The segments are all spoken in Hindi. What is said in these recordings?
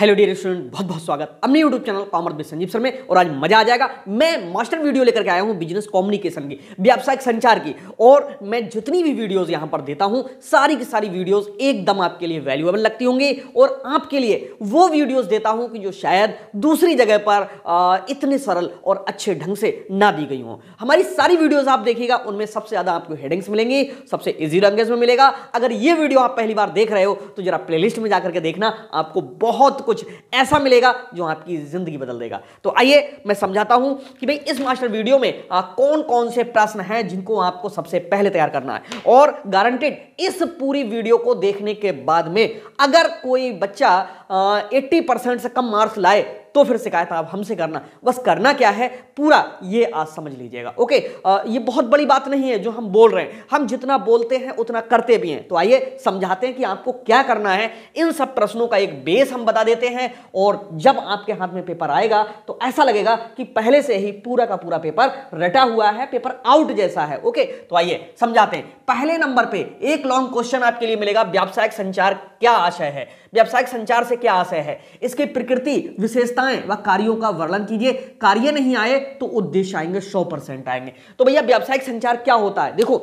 हेलो डियर स्टूडेंट बहुत बहुत स्वागत अपने YouTube channel commerce with Sanjeev sir में और आज मजा आ जाएगा मैं मास्टर वीडियो लेकर के आया हूँ बिजनेस कम्युनिकेशन की व्यावसायिक संचार की और मैं जितनी भी वीडियोस यहाँ पर देता हूँ सारी की सारी वीडियोस एकदम आपके लिए वैल्यूएबल लगती होंगी और आपके लिए वो वीडियोज देता हूँ कि जो शायद दूसरी जगह पर इतने सरल और अच्छे ढंग से ना दी गई हों हमारी सारी वीडियोज आप देखिएगा उनमें सबसे ज़्यादा आपको हेडिंग्स मिलेंगी सबसे ईजी रंगेज में मिलेगा अगर ये वीडियो आप पहली बार देख रहे हो तो जरा प्ले में जाकर के देखना आपको बहुत कुछ ऐसा मिलेगा जो आपकी ज़िंदगी बदल देगा तो आइए मैं समझाता हूं कि भाई इस मास्टर वीडियो में आ, कौन कौन से प्रश्न हैं जिनको आपको सबसे पहले तैयार करना है और गारंटेड इस पूरी वीडियो को देखने के बाद में अगर कोई बच्चा एट्टी परसेंट से कम मार्क्स लाए तो फिर शिकायत आप हमसे करना बस करना क्या है पूरा ये आज समझ लीजिएगा ओके आ, ये बहुत बड़ी बात नहीं है जो हम बोल रहे हैं हम जितना बोलते हैं उतना करते भी हैं तो आइए समझाते हैं कि आपको क्या करना है इन सब प्रश्नों का एक बेस हम बता देते हैं और जब आपके हाथ में पेपर आएगा तो ऐसा लगेगा कि पहले से ही पूरा का पूरा पेपर रटा हुआ है पेपर आउट जैसा है ओके तो आइए समझाते हैं पहले नंबर पर एक लॉन्ग क्वेश्चन आपके लिए मिलेगा व्यावसायिक संचार क्या आशय है व्यावसायिक संचार से क्या आशय है इसकी प्रकृति विशेषता विशेषताएं व कार्यों का वर्णन कीजिए कार्य नहीं आए तो उद्देश्य आएंगे सौ परसेंट आएंगे तो भैया व्यावसायिक संचार क्या होता है देखो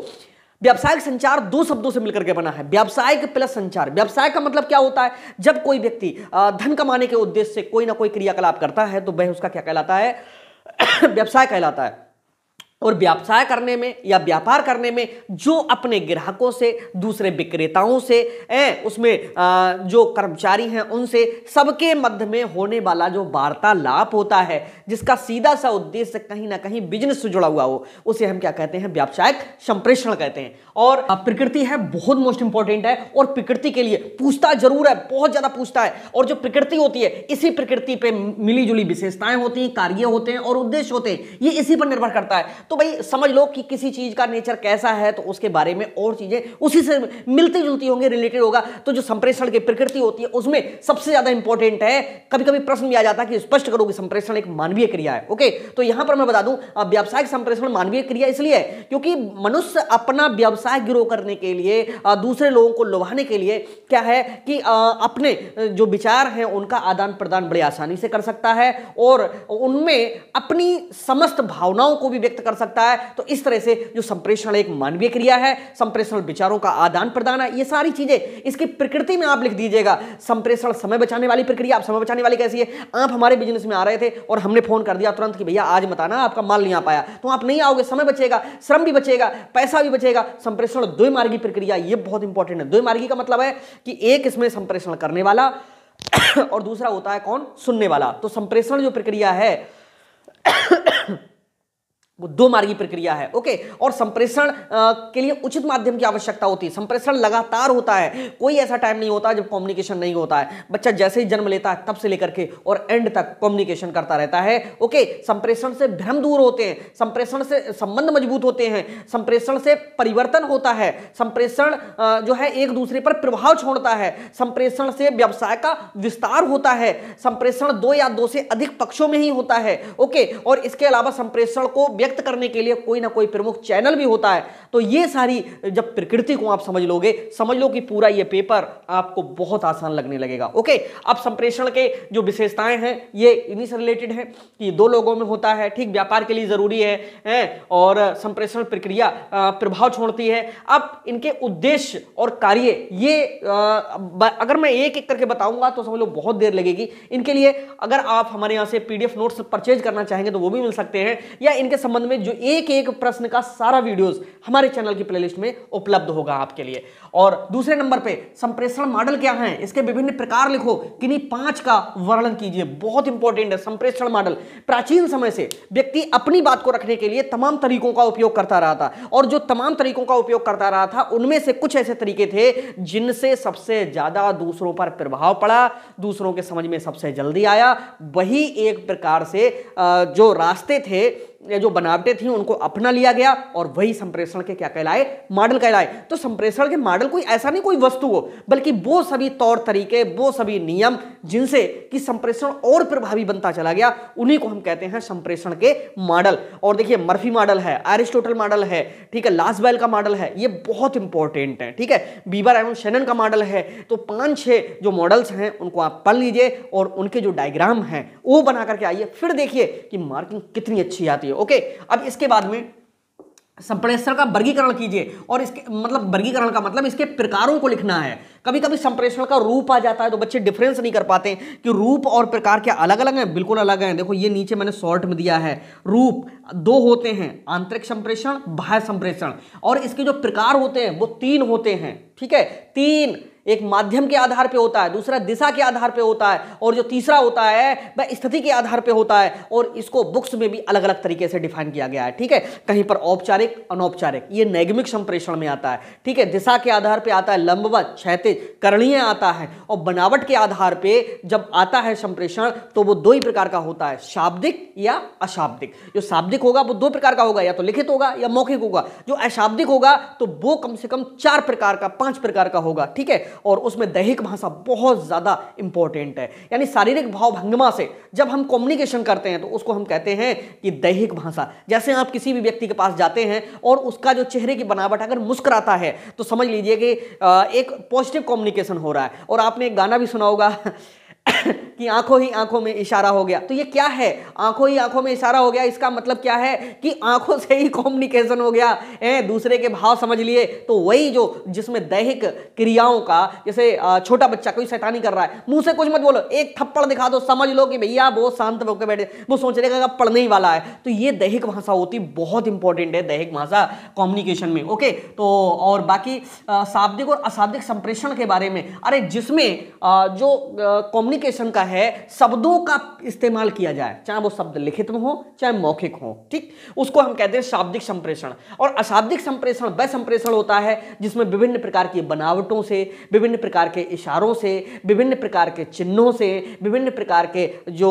व्यावसायिक संचार दो शब्दों से मिलकर के बना है व्यावसायिक प्लस संचार व्यवसाय का मतलब क्या होता है जब कोई व्यक्ति धन कमाने के उद्देश्य से कोई ना कोई क्रियाकलाप करता है तो वह उसका क्या कहलाता है व्यवसाय कहलाता है और व्यवसाय करने में या व्यापार करने में जो अपने ग्राहकों से दूसरे विक्रेताओं से ए, उसमें आ, जो कर्मचारी हैं उनसे सबके मध्य में होने वाला जो वार्तालाप होता है जिसका सीधा सा उद्देश्य कहीं ना कहीं बिजनेस से जुड़ा हुआ हो उसे हम क्या कहते हैं व्यावसायिक संप्रेषण कहते हैं और प्रकृति है बहुत मोस्ट इंपॉर्टेंट है और प्रकृति के लिए पूछता जरूर है बहुत ज्यादा पूछता है और जो प्रकृति होती है इसी प्रकृति पर मिली जुली विशेषताएं होती हैं कार्य होते हैं और उद्देश्य होते हैं ये इसी पर निर्भर करता है तो तो भाई समझ लो कि किसी चीज़ का नेचर कैसा है तो उसके बारे में और चीज़ें उसी से मिलती जुलती होंगी रिलेटेड होगा तो जो संप्रेषण की प्रकृति होती है उसमें सबसे ज़्यादा इंपॉर्टेंट है कभी कभी प्रश्न भी आ जाता है कि स्पष्ट करो कि संप्रेषण एक मानवीय क्रिया है ओके तो यहां पर मैं बता दूं व्यावसायिक संप्रेषण मानवीय क्रिया इसलिए है क्योंकि मनुष्य अपना व्यवसाय ग्रो करने के लिए दूसरे लोगों को लुभाने के लिए क्या है कि अपने जो विचार हैं उनका आदान प्रदान बड़ी आसानी से कर सकता है और उनमें अपनी समस्त भावनाओं को भी व्यक्त कर कर सकता है तो इस तरह से जो संप्रेषण एक मानवीय क्रिया है संप्रेषण विचारों का आदान प्रदान है ये सारी चीजें इसकी प्रकृति में आप लिख दीजिएगा संप्रेषण समय बचाने वाली प्रक्रिया आप समय बचाने वाली कैसी है आप हमारे बिजनेस में आ रहे थे और हमने फोन कर दिया तुरंत कि भैया आज बताना आपका माल नहीं आ पाया तो आप नहीं आओगे समय बचेगा श्रम भी बचेगा पैसा भी बचेगा संप्रेषण दो मार्गी प्रक्रिया ये बहुत इंपॉर्टेंट है दो मार्गी का मतलब है कि एक इसमें संप्रेषण करने वाला और दूसरा होता है कौन सुनने वाला तो संप्रेषण जो प्रक्रिया है वो दो मार्गी प्रक्रिया है ओके और संप्रेषण के लिए उचित माध्यम की आवश्यकता होती है संप्रेषण लगातार होता है कोई ऐसा टाइम नहीं होता जब कम्युनिकेशन नहीं होता है बच्चा जैसे ही जन्म लेता है तब से लेकर के और एंड तक कम्युनिकेशन करता रहता है ओके संप्रेषण से भ्रम दूर होते हैं संप्रेषण से संबंध मजबूत होते हैं संप्रेषण से परिवर्तन होता है संप्रेषण जो है एक दूसरे पर प्रभाव छोड़ता है संप्रेषण से व्यवसाय का विस्तार होता है संप्रेषण दो या दो से अधिक पक्षों में ही होता है ओके और इसके अलावा संप्रेषण को व्यक्त करने के लिए कोई ना कोई प्रमुख चैनल भी होता है तो ये सारी जब प्रकृति को आप समझ लोगे समझ लो कि पूरा ये पेपर आपको बहुत आसान लगने लगेगा ओके अब संप्रेषण के जो विशेषताएं हैं ये इन्हीं से रिलेटेड है कि दो लोगों में होता है ठीक व्यापार के लिए ज़रूरी है, हैं? और संप्रेषण प्रक्रिया प्रभाव छोड़ती है अब इनके उद्देश्य और कार्य ये अगर मैं एक एक करके बताऊंगा तो समझ लो बहुत देर लगेगी इनके लिए अगर आप हमारे यहाँ से पीडीएफ नोट्स परचेज करना चाहेंगे तो वो भी मिल सकते हैं या इनके संबंध में जो एक एक प्रश्न का सारा वीडियोस हमारे चैनल की प्लेलिस्ट में उपलब्ध होगा आपके लिए और दूसरे नंबर पे संप्रेषण मॉडल क्या है इसके विभिन्न प्रकार लिखो किन्हीं पांच का वर्णन कीजिए बहुत इंपॉर्टेंट है संप्रेषण मॉडल प्राचीन समय से व्यक्ति अपनी बात को रखने के लिए तमाम तरीकों का उपयोग करता रहा था और जो तमाम तरीकों का उपयोग करता रहा था उनमें से कुछ ऐसे तरीके थे जिनसे सबसे ज्यादा दूसरों पर प्रभाव पड़ा दूसरों के समझ में सबसे जल्दी आया वही एक प्रकार से जो रास्ते थे ये जो बनावटें थी उनको अपना लिया गया और वही संप्रेषण के क्या कहलाए मॉडल कहलाए तो संप्रेषण के मॉडल कोई ऐसा नहीं कोई वस्तु हो बल्कि वो सभी तौर तरीके वो सभी नियम जिनसे कि संप्रेषण और प्रभावी बनता चला गया उन्हीं को हम कहते हैं संप्रेषण के मॉडल और देखिए मर्फी मॉडल है एरिस्टोटल मॉडल है ठीक है लास्ट बैल का मॉडल है ये बहुत इंपॉर्टेंट है ठीक है बीबर एवं शेनन का मॉडल है तो पांच छह जो मॉडल्स हैं उनको आप पढ़ लीजिए और उनके जो डायग्राम हैं वो बना करके आइए फिर देखिए कि मार्किंग कितनी अच्छी आती जाती है ओके अब इसके बाद में संप्रेषण का वर्गीकरण कीजिए और इसके मतलब वर्गीकरण का मतलब इसके प्रकारों को लिखना है कभी कभी संप्रेषण का रूप आ जाता है तो बच्चे डिफरेंस नहीं कर पाते हैं कि रूप और प्रकार क्या अलग अलग हैं बिल्कुल अलग हैं देखो ये नीचे मैंने शॉर्ट में दिया है रूप दो होते हैं आंतरिक संप्रेषण बाह्य संप्रेषण और इसके जो प्रकार होते हैं वो तीन होते हैं ठीक है तीन एक माध्यम के आधार पे होता है दूसरा दिशा के आधार पे होता है और जो तीसरा होता है वह स्थिति के आधार पे होता है और इसको बुक्स में भी अलग अलग तरीके से डिफाइन किया गया है ठीक है कहीं पर औपचारिक अनौपचारिक ये नैगमिक संप्रेषण में आता है ठीक है दिशा के आधार पे आता है लंबवत क्षैतिज करणीय आता है और बनावट के आधार पर जब आता है संप्रेषण तो वो दो ही प्रकार का होता है शाब्दिक या अशाब्दिक जो शाब्दिक होगा वो दो प्रकार का होगा या तो लिखित होगा या मौखिक होगा जो अशाब्दिक होगा तो वो कम से कम चार प्रकार का पांच प्रकार का होगा ठीक है और उसमें दैहिक भाषा बहुत ज़्यादा इंपॉर्टेंट है यानी शारीरिक भाव भंगमा से जब हम कम्युनिकेशन करते हैं तो उसको हम कहते हैं कि दैहिक भाषा जैसे आप किसी भी व्यक्ति के पास जाते हैं और उसका जो चेहरे की बनावट अगर मुस्कुराता है तो समझ लीजिए कि एक पॉजिटिव कम्युनिकेशन हो रहा है और आपने एक गाना भी सुना होगा कि आंखों ही आंखों में इशारा हो गया तो ये क्या है आंखों ही आंखों में इशारा हो गया इसका मतलब क्या है कि आंखों से ही कॉम्युनिकेशन हो गया ए, दूसरे के भाव समझ लिए तो वही जो जिसमें दैहिक क्रियाओं का जैसे छोटा बच्चा कोई सैतानी कर रहा है मुंह से कुछ मत बोलो एक थप्पड़ दिखा दो समझ लो कि भैया वो शांत होकर बैठे वो सोच का पढ़ने ही वाला है तो ये दैहिक भाषा होती बहुत इंपॉर्टेंट है दैहिक भाषा कॉम्युनिकेशन में ओके तो और बाकी शाब्दिक और अशाब्दिक संप्रेषण के बारे में अरे जिसमें जो कॉम्युनिकेशन कम्युनिकेशन का है शब्दों का इस्तेमाल किया जाए चाहे वो शब्द लिखित में हो चाहे मौखिक हो ठीक उसको हम कहते हैं शाब्दिक संप्रेषण और अशाब्दिक संप्रेषण वह संप्रेषण होता है जिसमें विभिन्न प्रकार की बनावटों से विभिन्न प्रकार के इशारों से विभिन्न प्रकार के चिन्हों से विभिन्न प्रकार के जो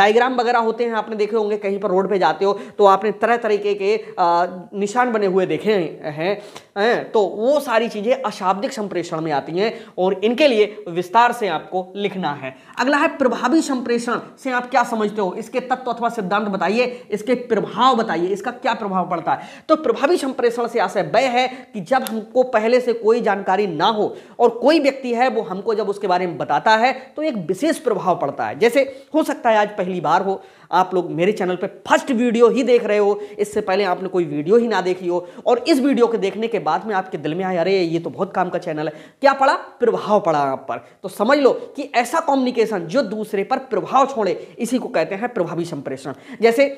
डायग्राम वगैरह होते हैं आपने देखे होंगे कहीं पर रोड पर जाते हो तो आपने तरह तरीके के निशान बने हुए देखे हैं तो वो सारी चीज़ें अशाब्दिक संप्रेषण में आती हैं और इनके लिए विस्तार से आपको लिख लिखना है अगला है प्रभावी संप्रेषण से आप क्या समझते हो इसके तत्व अथवा सिद्धांत बताइए इसके प्रभाव बताइए इसका क्या प्रभाव पड़ता है तो प्रभावी संप्रेषण से आशय वह है कि जब हमको पहले से कोई जानकारी ना हो और कोई व्यक्ति है वो हमको जब उसके बारे में बताता है तो एक विशेष प्रभाव पड़ता है जैसे हो सकता है आज पहली बार हो आप लोग मेरे चैनल पे फर्स्ट वीडियो ही देख रहे हो इससे पहले आपने कोई वीडियो ही ना देखी हो और इस वीडियो के देखने के बाद में आपके दिल में आया अरे ये तो बहुत काम का चैनल है क्या पड़ा प्रभाव पड़ा आप पर तो समझ लो कि ऐसा कॉम्युनिकेशन जो दूसरे पर प्रभाव छोड़े इसी को कहते हैं प्रभावी संप्रेषण जैसे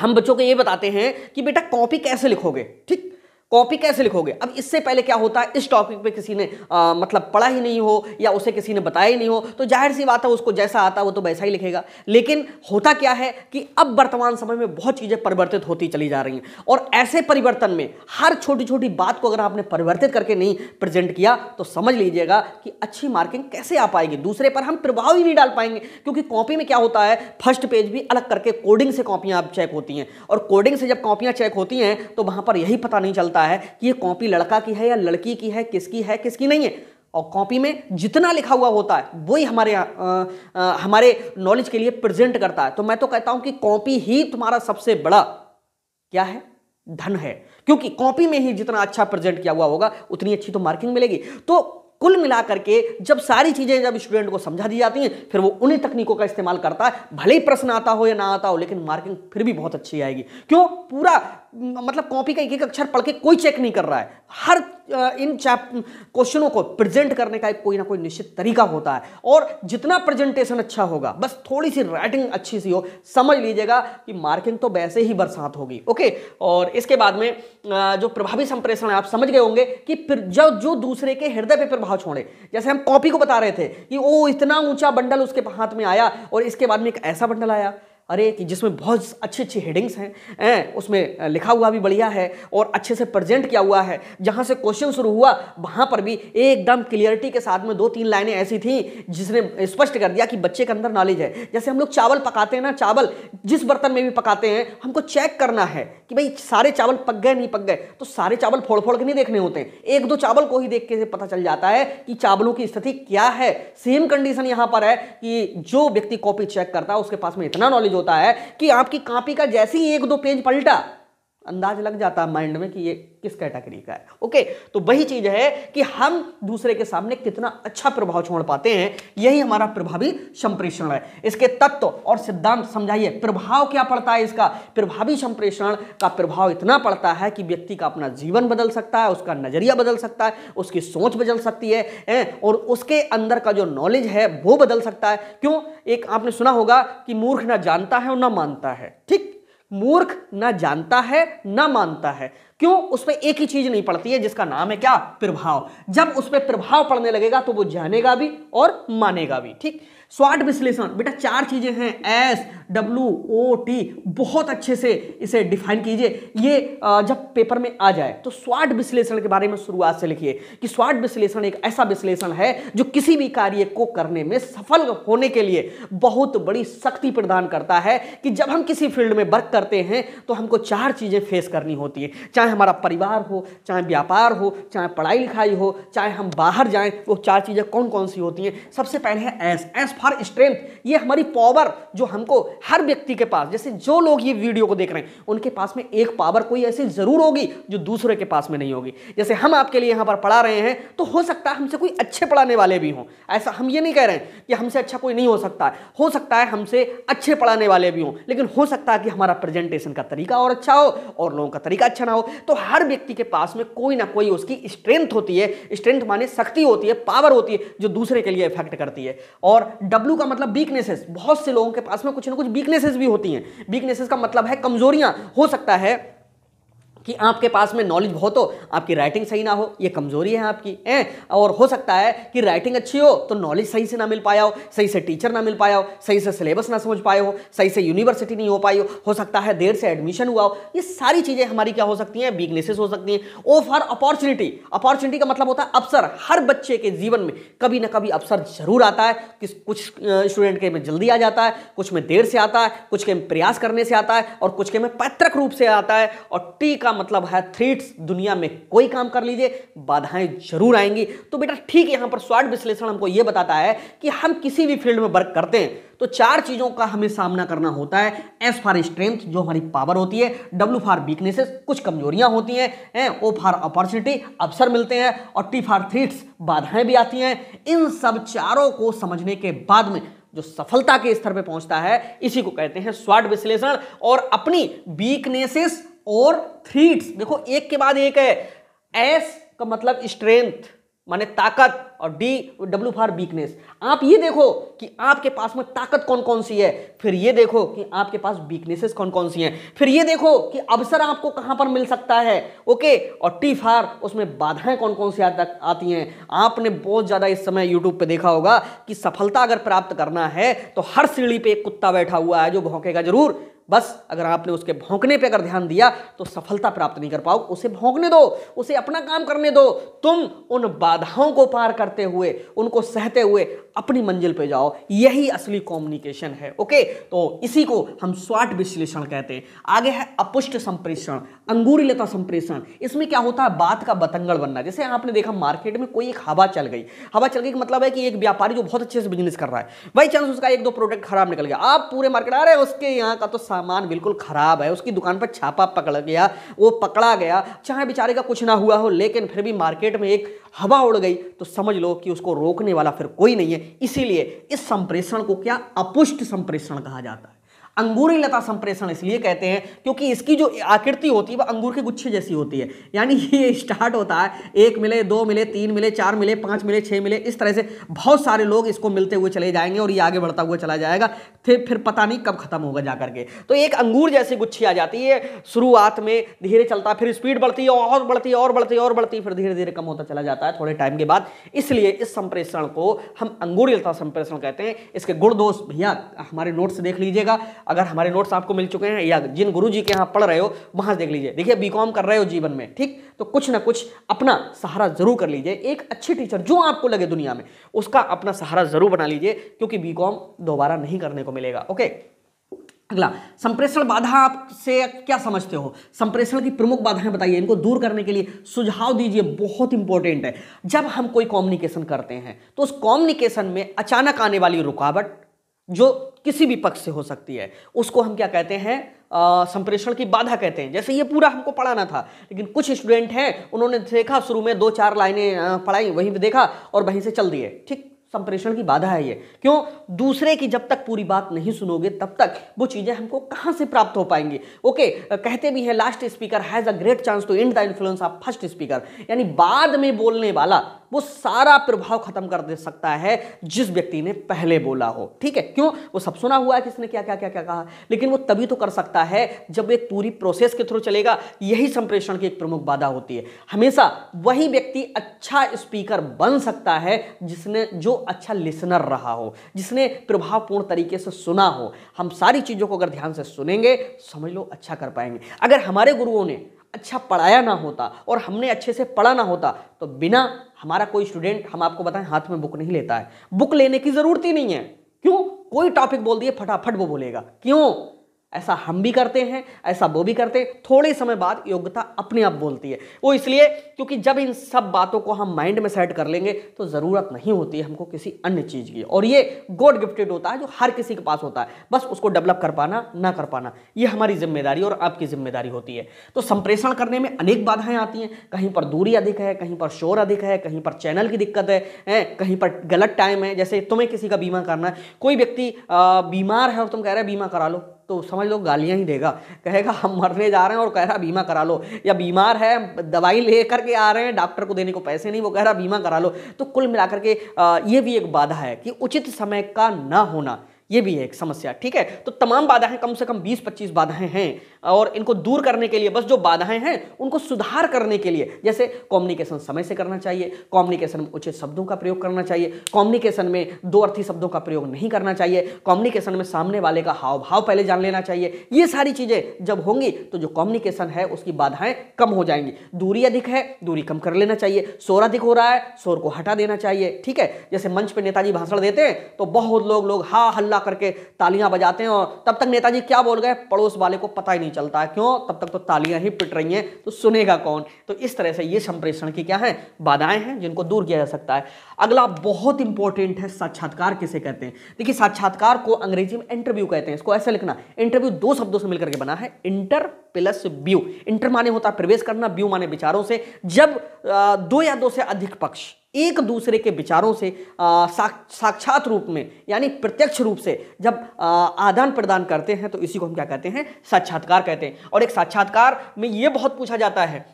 हम बच्चों को ये बताते हैं कि बेटा कॉपी कैसे लिखोगे ठीक कॉपी कैसे लिखोगे अब इससे पहले क्या होता है इस टॉपिक पे किसी ने आ, मतलब पढ़ा ही नहीं हो या उसे किसी ने बताया ही नहीं हो तो जाहिर सी बात है उसको जैसा आता है वो तो वैसा ही लिखेगा लेकिन होता क्या है कि अब वर्तमान समय में बहुत चीज़ें परिवर्तित होती चली जा रही हैं और ऐसे परिवर्तन में हर छोटी छोटी बात को अगर आपने परिवर्तित करके नहीं प्रेजेंट किया तो समझ लीजिएगा कि अच्छी मार्किंग कैसे आ पाएगी दूसरे पर हम प्रभाव ही नहीं डाल पाएंगे क्योंकि कॉपी में क्या होता है फर्स्ट पेज भी अलग करके कोडिंग से कॉपियाँ अब चेक होती हैं और कोडिंग से जब कॉपियाँ चेक होती हैं तो वहाँ पर यही पता नहीं चलता रहा है कि ये कॉपी लड़का की है या लड़की की है किसकी है किसकी नहीं है और कॉपी में जितना लिखा हुआ होता है वही हमारे आ, आ, हमारे नॉलेज के लिए प्रेजेंट करता है तो मैं तो कहता हूं कि कॉपी ही तुम्हारा सबसे बड़ा क्या है धन है क्योंकि कॉपी में ही जितना अच्छा प्रेजेंट किया हुआ होगा उतनी अच्छी तो मार्किंग मिलेगी तो कुल मिलाकर के जब सारी चीज़ें जब स्टूडेंट को समझा दी जाती हैं फिर वो उन्हीं तकनीकों का इस्तेमाल करता है भले ही प्रश्न आता हो या ना आता हो लेकिन मार्किंग फिर भी बहुत अच्छी आएगी क्यों पूरा मतलब कॉपी का एक एक अक्षर पढ़ के कोई चेक नहीं कर रहा है हर इन चैप क्वेश्चनों को प्रेजेंट करने का एक कोई ना कोई निश्चित तरीका होता है और जितना प्रेजेंटेशन अच्छा होगा बस थोड़ी सी राइटिंग अच्छी सी हो समझ लीजिएगा कि मार्किंग तो वैसे ही बरसात होगी ओके और इसके बाद में जो प्रभावी संप्रेषण है आप समझ गए होंगे कि जो जो दूसरे के हृदय पर प्रभाव छोड़े जैसे हम कॉपी को बता रहे थे कि वो इतना ऊंचा बंडल उसके हाथ में आया और इसके बाद में एक ऐसा बंडल आया अरे कि जिसमें बहुत अच्छी अच्छी हेडिंग्स हैं ए, उसमें लिखा हुआ भी बढ़िया है और अच्छे से प्रेजेंट किया हुआ है जहाँ से क्वेश्चन शुरू हुआ वहाँ पर भी एकदम क्लियरिटी के साथ में दो तीन लाइनें ऐसी थी जिसने स्पष्ट कर दिया कि बच्चे के अंदर नॉलेज है जैसे हम लोग चावल पकाते हैं ना चावल जिस बर्तन में भी पकाते हैं हमको चेक करना है कि भाई सारे चावल पक गए नहीं पक गए तो सारे चावल फोड़ फोड़ के नहीं देखने होते एक दो चावल को ही देख के पता चल जाता है कि चावलों की स्थिति क्या है सेम कंडीशन यहाँ पर है कि जो व्यक्ति कॉपी चेक करता है उसके पास में इतना नॉलेज होता है कि आपकी कापी का जैसे ही एक दो पेज पलटा अंदाज लग जाता है माइंड में कि ये किस कैटेगरी का है ओके तो वही चीज है कि हम दूसरे के सामने कितना अच्छा प्रभाव छोड़ पाते हैं यही हमारा प्रभावी संप्रेषण है इसके तत्व और सिद्धांत समझाइए प्रभाव क्या पड़ता है इसका प्रभावी संप्रेषण का प्रभाव इतना पड़ता है कि व्यक्ति का अपना जीवन बदल सकता है उसका नजरिया बदल सकता है उसकी सोच बदल सकती है ए? और उसके अंदर का जो नॉलेज है वो बदल सकता है क्यों एक आपने सुना होगा कि मूर्ख ना जानता है और ना मानता है ठीक मूर्ख ना जानता है ना मानता है क्यों उसमें एक ही चीज नहीं पड़ती है जिसका नाम है क्या प्रभाव जब उस पर प्रभाव पड़ने लगेगा तो वो जानेगा भी और मानेगा भी ठीक स्वाट विश्लेषण बेटा चार चीजें हैं एस डब्ल्यू ओ टी बहुत अच्छे से इसे डिफाइन कीजिए ये जब पेपर में आ जाए तो स्वाट विश्लेषण के बारे में शुरुआत से लिखिए कि स्वाट विश्लेषण एक ऐसा विश्लेषण है जो किसी भी कार्य को करने में सफल होने के लिए बहुत बड़ी शक्ति प्रदान करता है कि जब हम किसी फील्ड में वर्क करते हैं तो हमको चार चीज़ें फेस करनी होती है चाहे हमारा परिवार हो चाहे व्यापार हो चाहे पढ़ाई लिखाई हो चाहे हम बाहर जाएं वो चार चीज़ें कौन कौन सी होती हैं सबसे पहले है एस एस फॉर स्ट्रेंथ ये हमारी पावर जो हमको हर व्यक्ति के पास जैसे जो लोग ये वीडियो को देख रहे हैं उनके पास में एक पावर कोई ऐसी ज़रूर होगी जो दूसरे के पास में नहीं होगी जैसे हम आपके लिए यहाँ पर पढ़ा रहे हैं तो हो सकता है हमसे कोई अच्छे पढ़ाने वाले भी हों ऐसा हम ये नहीं कह रहे हैं कि हमसे अच्छा कोई नहीं हो सकता है हो सकता है हमसे अच्छे पढ़ाने वाले भी हों लेकिन हो सकता है कि हमारा प्रेजेंटेशन का तरीका और अच्छा हो और लोगों का तरीका अच्छा ना हो तो हर व्यक्ति के पास में कोई ना कोई उसकी स्ट्रेंथ होती है स्ट्रेंथ माने शक्ति होती है पावर होती है जो दूसरे के लिए इफेक्ट करती है और डब्ल्यू का मतलब वीकनेसेस बहुत से लोगों के पास में कुछ ना कुछ कुछ वीकनेसेस भी होती हैं वीकनेसेस का मतलब है कमजोरियां हो सकता है कि आपके पास में नॉलेज बहुत हो आपकी राइटिंग सही ना हो ये कमज़ोरी है आपकी ए और हो सकता है कि राइटिंग अच्छी हो तो नॉलेज सही से ना मिल पाया हो सही से टीचर ना मिल पाया हो सही से सिलेबस ना समझ पाए हो सही से यूनिवर्सिटी नहीं हो पाई हो हो सकता है देर से एडमिशन हुआ हो ये सारी चीज़ें हमारी क्या हो सकती हैं वीकनेसेस हो सकती हैं ओ फॉर अपॉर्चुनिटी अपॉर्चुनिटी का मतलब होता है अवसर हर बच्चे के जीवन में कभी ना कभी अवसर जरूर आता है कि कुछ स्टूडेंट के में जल्दी आ जाता है कुछ में देर से आता है कुछ के में प्रयास करने से आता है और कुछ के में पैतृक रूप से आता है और टी का मतलब है थ्रीट्स दुनिया में कोई काम कर लीजिए बाधाएं जरूर आएंगी तो बेटा ठीक यहां पर स्वाट विश्लेषण हमको यह बताता है कि हम किसी भी फील्ड में वर्क करते हैं तो चार चीज़ों का हमें सामना करना होता है एस फॉर स्ट्रेंथ जो हमारी पावर होती है डब्ल्यू फॉर वीकनेसेस कुछ कमजोरियां होती हैं ओ फॉर अपॉर्चुनिटी अवसर मिलते हैं और टी फॉर थ्रीट्स बाधाएं भी आती हैं इन सब चारों को समझने के बाद में जो सफलता के स्तर पे पहुंचता है इसी को कहते हैं स्वाट विश्लेषण और अपनी वीकनेसेस और थ्रीट्स देखो एक के बाद एक है एस का मतलब स्ट्रेंथ माने ताकत और डी डब्ल्यू फॉर वीकनेस आप ये देखो कि आपके पास में ताकत कौन कौन सी है फिर ये देखो कि आपके पास वीकनेसेस कौन कौन सी हैं फिर ये देखो कि अवसर आपको कहाँ पर मिल सकता है ओके और टी फार उसमें बाधाएं कौन कौन सी आती हैं आपने बहुत ज़्यादा इस समय यूट्यूब पर देखा होगा कि सफलता अगर प्राप्त करना है तो हर सीढ़ी पर एक कुत्ता बैठा हुआ है जो भौंकेगा जरूर बस अगर आपने उसके भौंकने पे अगर ध्यान दिया तो सफलता प्राप्त नहीं कर पाओ उसे भौंकने दो उसे अपना काम करने दो तुम उन बाधाओं को पार करते हुए उनको सहते हुए अपनी मंजिल पे जाओ यही असली कम्युनिकेशन है ओके तो इसी को हम स्वाट विश्लेषण कहते हैं आगे है अपुष्ट संप्रेषण अंगूरी लता संप्रेषण इसमें क्या होता है बात का बतंगड़ बनना जैसे आपने देखा मार्केट में कोई एक हवा चल गई हवा चल गई का मतलब है कि एक व्यापारी जो बहुत अच्छे से बिजनेस कर रहा है बाई चांस उसका एक दो प्रोडक्ट खराब निकल गया आप पूरे मार्केट आ रहे हैं उसके यहाँ का तो सामान बिल्कुल ख़राब है उसकी दुकान पर छापा पकड़ गया वो पकड़ा गया चाहे बेचारे का कुछ ना हुआ हो लेकिन फिर भी मार्केट में एक हवा उड़ गई तो समझ लो कि उसको रोकने वाला फिर कोई नहीं है इसीलिए इस संप्रेषण को क्या अपुष्ट संप्रेषण कहा जाता है अंगूरी लता संप्रेषण इसलिए कहते हैं क्योंकि इसकी जो आकृति होती है वह अंगूर के गुच्छे जैसी होती है यानी ये स्टार्ट होता है एक मिले दो मिले तीन मिले चार मिले पाँच मिले छः मिले इस तरह से बहुत सारे लोग इसको मिलते हुए चले जाएंगे और ये आगे बढ़ता हुआ चला जाएगा फिर फिर पता नहीं कब खत्म होगा जाकर के तो एक अंगूर जैसी गुच्छी आ जाती है शुरुआत में धीरे चलता फिर स्पीड बढ़ती है और बढ़ती है और बढ़ती है और बढ़ती है फिर धीरे धीरे कम होता चला जाता है थोड़े टाइम के बाद इसलिए इस संप्रेषण को हम अंगूरी लता संप्रेषण कहते हैं इसके गुण दोष भैया हमारे नोट्स देख लीजिएगा अगर हमारे नोट्स आपको मिल चुके हैं या जिन गुरु जी के यहाँ पढ़ रहे हो वहाँ देख लीजिए देखिए बी कर रहे हो जीवन में ठीक तो कुछ ना कुछ अपना सहारा जरूर कर लीजिए एक अच्छी टीचर जो आपको लगे दुनिया में उसका अपना सहारा जरूर बना लीजिए क्योंकि बी दोबारा नहीं करने को मिलेगा ओके अगला संप्रेषण बाधा आप से क्या समझते हो संप्रेषण की प्रमुख बाधाएं बताइए इनको दूर करने के लिए सुझाव दीजिए बहुत इंपॉर्टेंट है जब हम कोई कम्युनिकेशन करते हैं तो उस कम्युनिकेशन में अचानक आने वाली रुकावट जो किसी भी पक्ष से हो सकती है उसको हम क्या कहते हैं संप्रेषण की बाधा कहते हैं जैसे ये पूरा हमको पढ़ाना था लेकिन कुछ स्टूडेंट हैं उन्होंने देखा शुरू में दो चार लाइनें पढ़ाई वहीं पर देखा और वहीं से चल दिए ठीक संप्रेषण की बाधा है ये क्यों दूसरे की जब तक पूरी बात नहीं सुनोगे तब तक वो चीज़ें हमको कहाँ से प्राप्त हो पाएंगी ओके कहते भी हैं last speaker has a great chance to end the influence of first speaker यानी बाद में बोलने वाला वो सारा प्रभाव खत्म कर दे सकता है जिस व्यक्ति ने पहले बोला हो ठीक है क्यों वो सब सुना हुआ है किसने क्या क्या क्या क्या कहा लेकिन वो तभी तो कर सकता है जब एक पूरी प्रोसेस के थ्रू चलेगा यही संप्रेषण की एक प्रमुख बाधा होती है हमेशा वही व्यक्ति अच्छा स्पीकर बन सकता है जिसने जो अच्छा लिसनर रहा हो जिसने प्रभावपूर्ण तरीके से सुना हो हम सारी चीज़ों को अगर ध्यान से सुनेंगे समझ लो अच्छा कर पाएंगे अगर हमारे गुरुओं ने अच्छा पढ़ाया ना होता और हमने अच्छे से पढ़ा ना होता तो बिना हमारा कोई स्टूडेंट हम आपको बताएं हाथ में बुक नहीं लेता है बुक लेने की ज़रूरत ही नहीं है क्यों कोई टॉपिक बोल दिए फटाफट वो बोलेगा क्यों ऐसा हम भी करते हैं ऐसा वो भी करते हैं थोड़े समय बाद योग्यता अपने आप बोलती है वो इसलिए क्योंकि जब इन सब बातों को हम माइंड में सेट कर लेंगे तो ज़रूरत नहीं होती है हमको किसी अन्य चीज़ की और ये गॉड गिफ्टेड होता है जो हर किसी के पास होता है बस उसको डेवलप कर पाना ना कर पाना ये हमारी जिम्मेदारी और आपकी जिम्मेदारी होती है तो संप्रेषण करने में अनेक बाधाएँ आती हैं कहीं पर दूरी अधिक है कहीं पर शोर अधिक है कहीं पर चैनल की दिक्कत है, है कहीं पर गलत टाइम है जैसे तुम्हें किसी का बीमा करना है कोई व्यक्ति बीमार है और तुम कह रहे हो बीमा करा लो तो समझ लो गालियाँ ही देगा कहेगा हम मरने जा रहे हैं और कह रहा बीमा करा लो या बीमार है दवाई ले करके आ रहे हैं डॉक्टर को देने को पैसे नहीं वो कह रहा बीमा करा लो तो कुल मिलाकर के ये भी एक बाधा है कि उचित समय का ना होना ये भी है एक समस्या ठीक है तो तमाम बाधाएं कम से कम 20-25 बाधाएं हैं और इनको दूर करने के लिए बस जो बाधाएं हैं उनको सुधार करने के लिए जैसे कम्युनिकेशन समय से करना चाहिए कम्युनिकेशन में उचित शब्दों का प्रयोग करना चाहिए कम्युनिकेशन में दो अर्थी शब्दों का प्रयोग नहीं करना चाहिए कम्युनिकेशन में सामने वाले का हाव भाव पहले जान लेना चाहिए ये सारी चीज़ें जब होंगी तो जो कॉम्युनिकेशन है उसकी बाधाएं कम हो जाएंगी दूरी अधिक है दूरी कम कर लेना चाहिए शोर अधिक हो रहा है शोर को हटा देना चाहिए ठीक है जैसे मंच पर नेताजी भाषण देते हैं तो बहुत लोग हा हल्ला बुला करके तालियां बजाते हैं और तब तक नेताजी क्या बोल गए पड़ोस वाले को पता ही नहीं चलता है क्यों तब तक तो तालियां ही पिट रही हैं तो सुनेगा कौन तो इस तरह से ये संप्रेषण की क्या है बाधाएं हैं जिनको दूर किया जा सकता है अगला बहुत इंपॉर्टेंट है साक्षात्कार किसे कहते हैं देखिए साक्षात्कार को अंग्रेजी में इंटरव्यू कहते हैं इसको ऐसे लिखना इंटरव्यू दो शब्दों से मिलकर के बना है इंटर प्लस व्यू इंटर माने होता है प्रवेश करना व्यू माने विचारों से जब दो या दो से अधिक पक्ष एक दूसरे के विचारों से साक, साक्षात रूप में यानी प्रत्यक्ष रूप से जब आदान प्रदान करते हैं तो इसी को हम क्या कहते हैं साक्षात्कार कहते हैं और एक साक्षात्कार में ये बहुत पूछा जाता है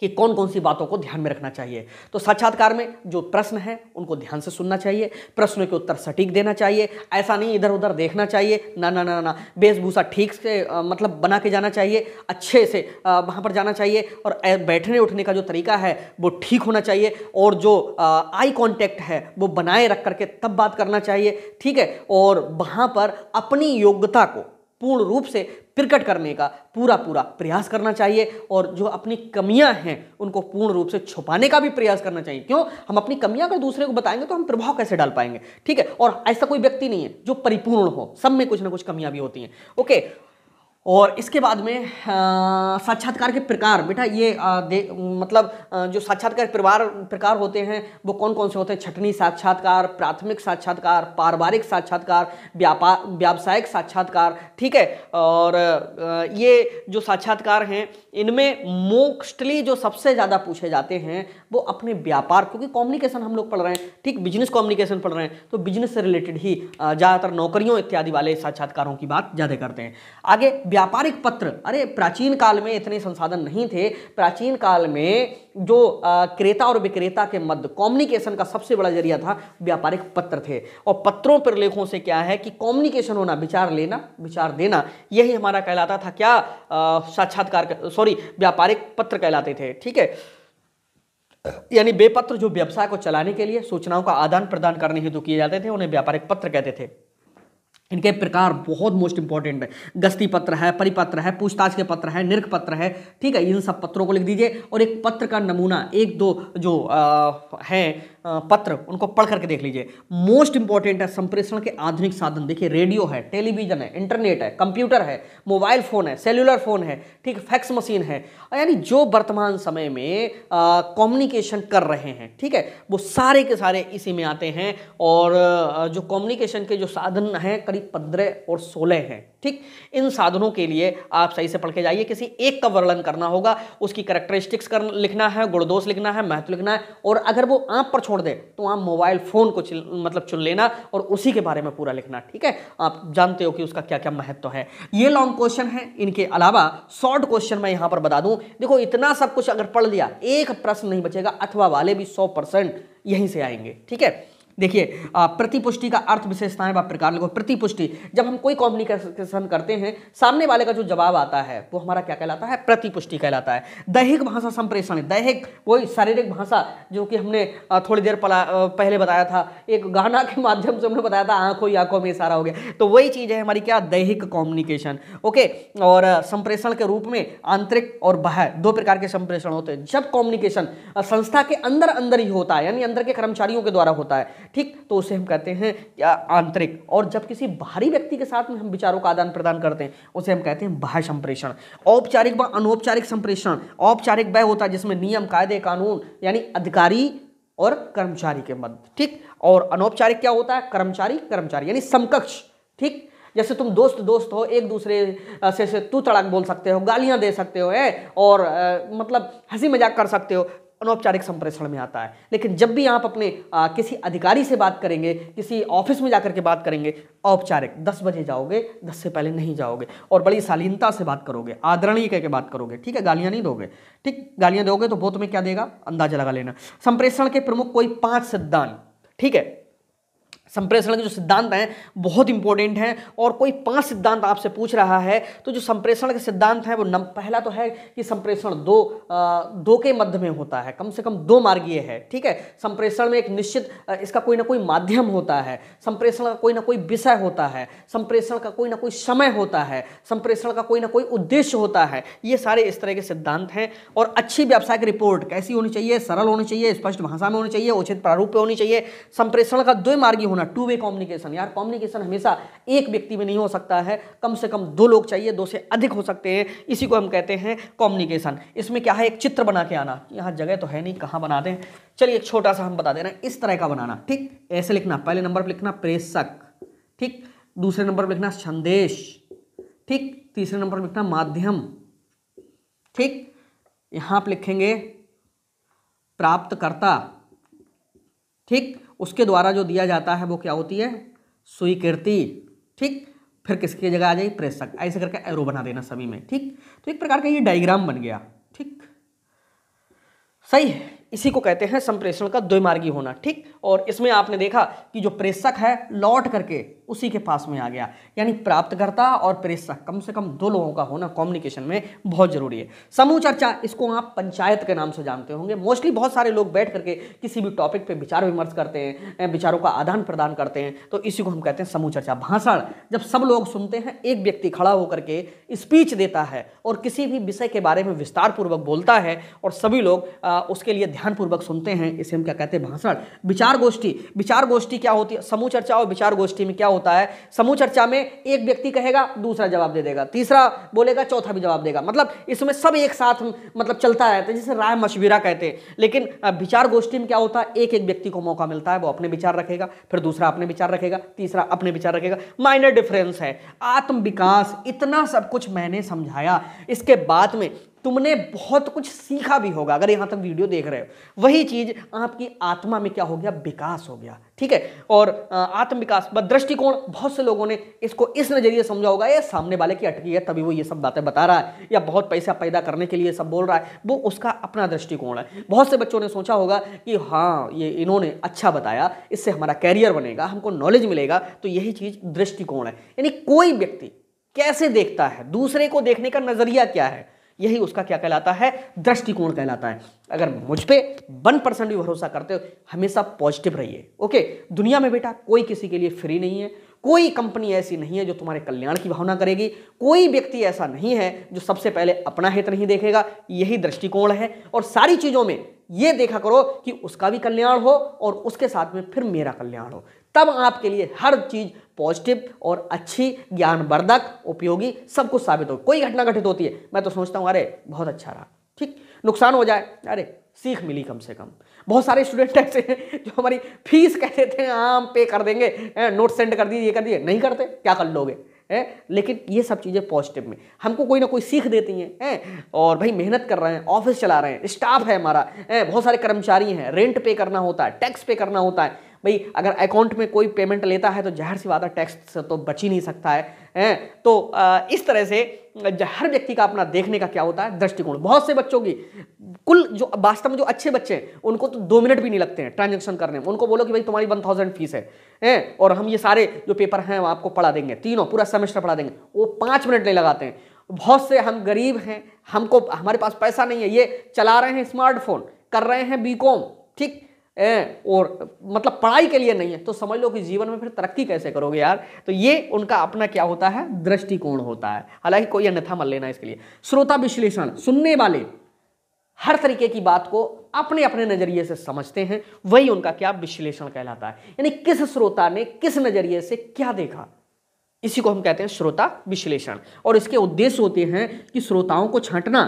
कि कौन कौन सी बातों को ध्यान में रखना चाहिए तो साक्षात्कार में जो प्रश्न है उनको ध्यान से सुनना चाहिए प्रश्नों के उत्तर सटीक देना चाहिए ऐसा नहीं इधर उधर देखना चाहिए ना ना ना ना वेशभूषा ठीक से आ, मतलब बना के जाना चाहिए अच्छे से वहाँ पर जाना चाहिए और बैठने उठने का जो तरीका है वो ठीक होना चाहिए और जो आई कॉन्टैक्ट है वो बनाए रख करके तब बात करना चाहिए ठीक है और वहाँ पर अपनी योग्यता को पूर्ण रूप से प्रकट करने का पूरा पूरा प्रयास करना चाहिए और जो अपनी कमियां हैं उनको पूर्ण रूप से छुपाने का भी प्रयास करना चाहिए क्यों हम अपनी कमियां अगर दूसरे को बताएंगे तो हम प्रभाव कैसे डाल पाएंगे ठीक है और ऐसा कोई व्यक्ति नहीं है जो परिपूर्ण हो सब में कुछ ना कुछ कमियां भी होती हैं ओके और इसके बाद में साक्षात्कार के प्रकार बेटा ये आ, दे मतलब जो साक्षात्कार परिवार प्रकार होते हैं वो कौन कौन से होते हैं छठनी साक्षात्कार प्राथमिक साक्षात्कार पारिवारिक साक्षात्कार व्यापार व्यावसायिक साक्षात्कार ठीक है और आ, ये जो साक्षात्कार हैं इनमें मोस्टली जो सबसे ज़्यादा पूछे जाते हैं वो अपने व्यापार क्योंकि कॉम्युनिकेशन हम लोग पढ़ रहे हैं ठीक बिजनेस कॉम्युनिकेशन पढ़ रहे हैं तो बिजनेस से रिलेटेड ही ज़्यादातर नौकरियों इत्यादि वाले साक्षात्कारों की बात ज़्यादा करते हैं आगे व्यापारिक पत्र अरे प्राचीन काल में इतने संसाधन नहीं थे प्राचीन काल में जो क्रेता और विक्रेता के मध्य कम्युनिकेशन का सबसे बड़ा जरिया था व्यापारिक पत्र थे और पत्रों पर लेखों से क्या है कि कम्युनिकेशन होना विचार लेना विचार देना यही हमारा कहलाता था क्या साक्षात्कार सॉरी व्यापारिक पत्र कहलाते थे ठीक है यानी बेपत्र जो व्यवसाय को चलाने के लिए सूचनाओं का आदान प्रदान करने हेतु किए जाते थे उन्हें व्यापारिक पत्र कहते थे इनके प्रकार बहुत मोस्ट इंपॉर्टेंट है गस्ती पत्र है परिपत्र है पूछताछ के पत्र है निर्ख पत्र है ठीक है इन सब पत्रों को लिख दीजिए और एक पत्र का नमूना एक दो जो आ, है पत्र उनको पढ़ करके देख लीजिए मोस्ट इंपॉर्टेंट है संप्रेषण के आधुनिक साधन देखिए रेडियो है टेलीविजन है इंटरनेट है कंप्यूटर है मोबाइल फ़ोन है सेलुलर फ़ोन है ठीक फैक्स मशीन है यानी जो वर्तमान समय में कम्युनिकेशन कर रहे हैं ठीक है वो सारे के सारे इसी में आते हैं और जो कम्युनिकेशन के जो साधन हैं करीब पंद्रह और सोलह हैं ठीक इन साधनों के लिए आप सही से पढ़ के जाइए किसी एक का वर्णन करना होगा उसकी करेक्टरिस्टिक्स कर लिखना है गुणदोष लिखना है महत्व लिखना है और अगर वो आप पर छोड़ दे तो आप मोबाइल फ़ोन को चिल, मतलब चुन लेना और उसी के बारे में पूरा लिखना ठीक है आप जानते हो कि उसका क्या क्या महत्व है ये लॉन्ग क्वेश्चन है इनके अलावा शॉर्ट क्वेश्चन मैं यहाँ पर बता दूँ देखो इतना सब कुछ अगर पढ़ लिया एक प्रश्न नहीं बचेगा अथवा वाले भी सौ यहीं से आएंगे ठीक है देखिए प्रतिपुष्टि का अर्थ विशेषताएं है प्रकार लगो प्रतिपुष्टि जब हम कोई कॉम्युनिकेशन करते हैं सामने वाले का जो जवाब आता है वो हमारा क्या कहलाता है प्रतिपुष्टि कहलाता है दैहिक भाषा संप्रेषण दैहिक वही शारीरिक भाषा जो कि हमने थोड़ी देर पहले बताया था एक गाना के माध्यम से हमने बताया था आंखों आंखों में इशारा हो गया तो वही चीज़ है हमारी क्या दैहिक कॉम्युनिकेशन ओके और संप्रेषण के रूप में आंतरिक और बाहर दो प्रकार के संप्रेषण होते हैं जब कॉम्युनिकेशन संस्था के अंदर अंदर ही होता है यानी अंदर के कर्मचारियों के द्वारा होता है ठीक तो उसे हम कहते हैं आंतरिक और जब किसी बाहरी व्यक्ति के साथ में हम विचारों का आदान प्रदान करते हैं उसे हम कहते हैं बाह्य संप्रेषण औपचारिक व अनौपचारिक संप्रेषण औपचारिक वह होता है जिसमें नियम कायदे कानून यानी अधिकारी और कर्मचारी के मध्य ठीक और अनौपचारिक क्या होता है कर्मचारी कर्मचारी यानी समकक्ष ठीक जैसे तुम दोस्त दोस्त हो एक दूसरे से से तू तड़ाक बोल सकते हो गालियां दे सकते हो है और आ, मतलब हंसी मजाक कर सकते हो अनौपचारिक संप्रेषण में आता है लेकिन जब भी आप अपने आ, किसी अधिकारी से बात करेंगे किसी ऑफिस में जाकर के बात करेंगे औपचारिक दस बजे जाओगे दस से पहले नहीं जाओगे और बड़ी शालीनता से बात करोगे आदरणीय कह के बात करोगे ठीक है गालियाँ नहीं दोगे ठीक गालियाँ दोगे तो वो तुम्हें क्या देगा अंदाजा लगा लेना संप्रेषण के प्रमुख कोई पाँच सिद्धांत ठीक है संप्रेषण के जो सिद्धांत हैं बहुत इंपॉर्टेंट हैं और कोई पांच सिद्धांत आपसे पूछ रहा है तो जो संप्रेषण के सिद्धांत हैं वो नम, पहला तो है कि संप्रेषण दो आ, दो के मध्य में होता है कम से कम दो मार्गीय है ठीक है संप्रेषण में एक निश्चित इसका कोई ना कोई माध्यम होता है संप्रेषण का कोई ना कोई विषय होता है संप्रेषण का कोई ना कोई समय होता है संप्रेषण का कोई ना कोई उद्देश्य होता है ये सारे इस तरह के सिद्धांत हैं और अच्छी व्यावसायिक रिपोर्ट कैसी होनी चाहिए सरल होनी चाहिए स्पष्ट भाषा में होनी चाहिए उचित प्रारूप पर होनी चाहिए संप्रेषण का द्विमार्गी होना होना टू वे कॉम्युनिकेशन यार कॉम्युनिकेशन हमेशा एक व्यक्ति में नहीं हो सकता है कम से कम दो लोग चाहिए दो से अधिक हो सकते हैं इसी को हम कहते हैं कॉम्युनिकेशन इसमें क्या है एक चित्र बना के आना यहाँ जगह तो है नहीं कहाँ बना दें चलिए एक छोटा सा हम बता दे रहे हैं इस तरह का बनाना ठीक ऐसे लिखना पहले नंबर पर लिखना प्रेषक ठीक दूसरे नंबर पर लिखना संदेश ठीक तीसरे नंबर पर लिखना माध्यम ठीक यहाँ पर लिखेंगे प्राप्तकर्ता ठीक उसके द्वारा जो दिया जाता है वो क्या होती है स्वीकृति ठीक फिर किसकी जगह आ जाएगी प्रेषक ऐसे करके एरो बना देना सभी में ठीक तो एक प्रकार का ये डायग्राम बन गया ठीक सही इसी को कहते हैं संप्रेषण का द्विमार्गी होना ठीक और इसमें आपने देखा कि जो प्रेषक है लौट करके उसी के पास में आ गया यानी प्राप्तकर्ता और प्रेषक कम से कम दो लोगों का होना कम्युनिकेशन में बहुत जरूरी है समूह चर्चा इसको आप पंचायत के नाम से जानते होंगे मोस्टली बहुत सारे लोग बैठ करके किसी भी टॉपिक पर विचार विमर्श करते हैं विचारों का आदान प्रदान करते हैं तो इसी को हम कहते हैं समूह चर्चा भाषण जब सब लोग सुनते हैं एक व्यक्ति खड़ा होकर के स्पीच देता है और किसी भी विषय के बारे में विस्तार पूर्वक बोलता है और सभी लोग आ, उसके लिए ध्यानपूर्वक सुनते हैं इसे हम क्या कहते हैं भाषण विचार गोष्ठी विचार गोष्ठी क्या होती है समूह चर्चा और विचार गोष्ठी में क्या होता है समूह चर्चा में एक व्यक्ति कहेगा दूसरा जवाब दे देगा तीसरा बोलेगा चौथा भी जवाब देगा मतलब इसमें सब एक साथ मतलब चलता रहता है जिसे राय मशविरा कहते हैं लेकिन विचार गोष्ठी में क्या होता है एक एक व्यक्ति को मौका मिलता है वो अपने विचार रखेगा फिर दूसरा अपने विचार रखेगा तीसरा अपने विचार रखेगा माइनर डिफरेंस है आत्म विकास इतना सब कुछ मैंने समझाया इसके बाद में तुमने बहुत कुछ सीखा भी होगा अगर यहाँ तक वीडियो देख रहे हो वही चीज़ आपकी आत्मा में क्या हो गया विकास हो गया ठीक है और आत्म विकास दृष्टिकोण बहुत से लोगों ने इसको इस नज़रिए समझा होगा ये सामने वाले की अटकी है तभी वो ये सब बातें बता रहा है या बहुत पैसा पैदा करने के लिए सब बोल रहा है वो उसका अपना दृष्टिकोण है बहुत से बच्चों ने सोचा होगा कि हाँ ये इन्होंने अच्छा बताया इससे हमारा कैरियर बनेगा हमको नॉलेज मिलेगा तो यही चीज़ दृष्टिकोण है यानी कोई व्यक्ति कैसे देखता है दूसरे को देखने का नज़रिया क्या है यही उसका क्या कहलाता है दृष्टिकोण कहलाता है अगर मुझ पर वन परसेंट भी भरोसा करते हो हमेशा पॉजिटिव रहिए ओके दुनिया में बेटा कोई किसी के लिए फ्री नहीं है कोई कंपनी ऐसी नहीं है जो तुम्हारे कल्याण की भावना करेगी कोई व्यक्ति ऐसा नहीं है जो सबसे पहले अपना हित नहीं देखेगा यही दृष्टिकोण है और सारी चीज़ों में ये देखा करो कि उसका भी कल्याण हो और उसके साथ में फिर मेरा कल्याण हो तब आपके लिए हर चीज़ पॉजिटिव और अच्छी ज्ञानवर्धक उपयोगी सब कुछ साबित हो कोई घटना घटित होती है मैं तो सोचता हूँ अरे बहुत अच्छा रहा ठीक नुकसान हो जाए अरे सीख मिली कम से कम बहुत सारे स्टूडेंट ऐसे हैं जो हमारी फीस कह देते हैं आम पे कर देंगे नोट सेंड कर दिए ये कर दिए नहीं करते क्या कर लोगे है लेकिन ये सब चीज़ें पॉजिटिव में हमको कोई ना कोई सीख देती हैं हैं और भाई मेहनत कर रहे हैं ऑफिस चला रहे हैं स्टाफ है हमारा है बहुत सारे कर्मचारी हैं रेंट पे करना होता है टैक्स पे करना होता है भाई अगर अकाउंट में कोई पेमेंट लेता है तो जहर सी वादा टैक्स से तो बच ही नहीं सकता है हैं तो इस तरह से हर व्यक्ति का अपना देखने का क्या होता है दृष्टिकोण बहुत से बच्चों की कुल जो वास्तव में जो अच्छे बच्चे हैं उनको तो दो मिनट भी नहीं लगते हैं ट्रांजेक्शन करने में उनको बोलो कि भाई तुम्हारी वन थाउजेंड फीस है हैं और हम ये सारे जो पेपर हैं वो आपको पढ़ा देंगे तीनों पूरा सेमेस्टर पढ़ा देंगे वो पाँच मिनट नहीं लगाते हैं बहुत से हम गरीब हैं हमको हमारे पास पैसा नहीं है ये चला रहे हैं स्मार्टफोन कर रहे हैं बी ठीक और मतलब पढ़ाई के लिए नहीं है तो समझ लो कि जीवन में फिर तरक्की कैसे करोगे यार तो ये उनका अपना क्या होता है दृष्टिकोण होता है हालांकि कोई अन्यथा मत लेना इसके लिए श्रोता विश्लेषण सुनने वाले हर तरीके की बात को अपने अपने नज़रिए से समझते हैं वही उनका क्या विश्लेषण कहलाता है यानी किस श्रोता ने किस नज़रिए से क्या देखा इसी को हम कहते हैं श्रोता विश्लेषण और इसके उद्देश्य होते हैं कि श्रोताओं को छांटना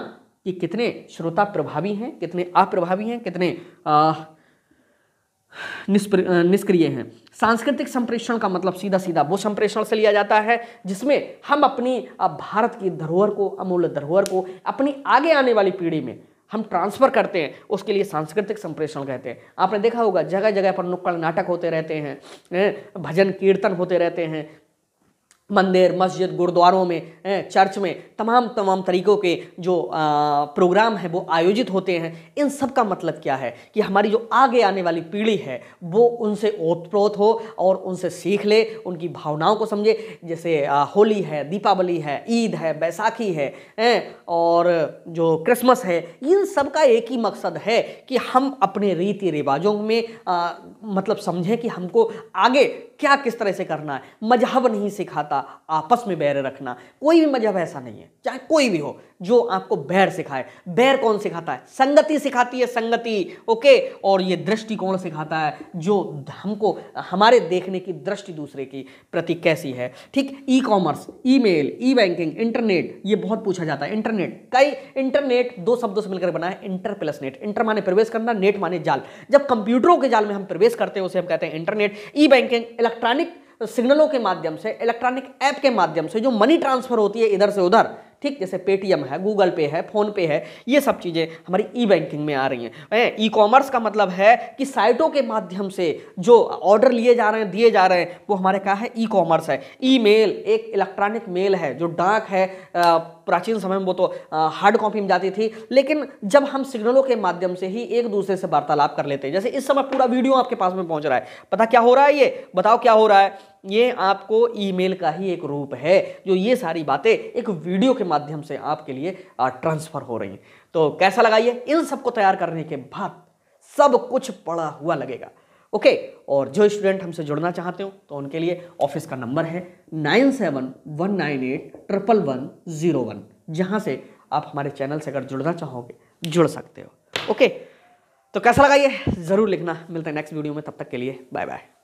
कि कितने श्रोता प्रभावी हैं कितने अप्रभावी हैं कितने आ, निष्क्रिय हैं सांस्कृतिक संप्रेषण का मतलब सीधा सीधा वो संप्रेषण से लिया जाता है जिसमें हम अपनी भारत की धरोहर को अमूल्य धरोहर को अपनी आगे आने वाली पीढ़ी में हम ट्रांसफ़र करते हैं उसके लिए सांस्कृतिक संप्रेषण कहते हैं आपने देखा होगा जगह जगह पर नुक्कड़ नाटक होते रहते हैं भजन कीर्तन होते रहते हैं मंदिर मस्जिद गुरुद्वारों में चर्च में तमाम तमाम तरीक़ों के जो प्रोग्राम हैं वो आयोजित होते हैं इन सब का मतलब क्या है कि हमारी जो आगे आने वाली पीढ़ी है वो उनसे ओतप्रोत हो और उनसे सीख ले उनकी भावनाओं को समझे जैसे होली है दीपावली है ईद है बैसाखी है और जो क्रिसमस है इन सब का एक ही मकसद है कि हम अपने रीति रिवाजों में आ, मतलब समझें कि हमको आगे क्या किस तरह से करना है मजहब नहीं सिखाता आपस में बैर रखना कोई भी मजहब ऐसा नहीं है चाहे कोई भी हो जो आपको बैर सिखाए बैर कौन सिखाता है संगति सिखाती है संगति ओके और ये दृष्टिकोण सिखाता है जो हमको हमारे देखने की दृष्टि दूसरे की प्रति कैसी है ठीक e commerce e mail e banking internet ये बहुत पूछा जाता है इंटरनेट कई इंटरनेट दो शब्दों से मिलकर बना है इंटर प्लस नेट इंटर माने प्रवेश करना नेट माने जाल जब कंप्यूटरों के जाल में हम प्रवेश करते हैं उसे हम कहते हैं इंटरनेट ई बैंकिंग इलेक्ट्रॉनिक सिग्नलों के माध्यम से इलेक्ट्रॉनिक ऐप के माध्यम से जो मनी ट्रांसफर होती है इधर से उधर ठीक जैसे पेटीएम है गूगल पे है फ़ोनपे है ये सब चीज़ें हमारी ई बैंकिंग में आ रही हैं ई कॉमर्स का मतलब है कि साइटों के माध्यम से जो ऑर्डर लिए जा रहे हैं दिए जा रहे हैं वो हमारे क्या है ई कॉमर्स है ई मेल एक इलेक्ट्रॉनिक मेल है जो डाक है प्राचीन समय में वो तो हार्ड कॉपी में जाती थी लेकिन जब हम सिग्नलों के माध्यम से ही एक दूसरे से वार्तालाप कर लेते हैं जैसे इस समय पूरा वीडियो आपके पास में पहुंच रहा है पता क्या हो रहा है ये बताओ क्या हो रहा है ये आपको ईमेल का ही एक रूप है जो ये सारी बातें एक वीडियो के माध्यम से आपके लिए ट्रांसफ़र हो रही हैं तो कैसा लगाइए इन सबको तैयार करने के बाद सब कुछ पड़ा हुआ लगेगा ओके और जो स्टूडेंट हमसे जुड़ना चाहते हो तो उनके लिए ऑफिस का नंबर है nine seven one nine eight triple one zero one जहाँ से आप हमारे चैनल से अगर जुड़ना चाहोगे जुड़ सकते हो ओके तो कैसा लगा ये ज़रूर लिखना मिलते हैं नेक्स्ट वीडियो में तब तक के लिए बाय बाय